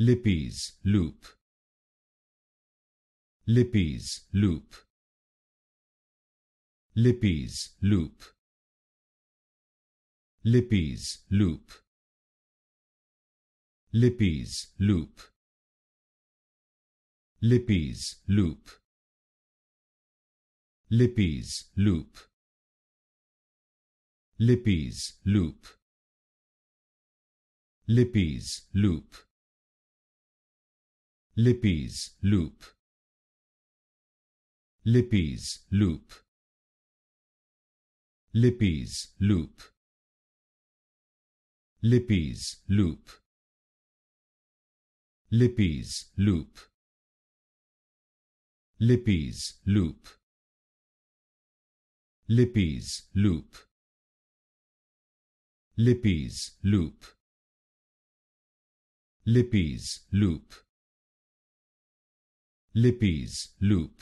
Lippies, loop. Lippies, loop. Lippies, loop. Lippies, loop. Lippies, loop. Lippies, loop. Lippies, loop. Lippies, loop. Lippies, loop. Lippies loop. Lippies loop. Lippies loop. Lippies loop. Lippies loop. Lippies loop. Lippies loop. Lippies loop. Lippies loop. Lippies, loop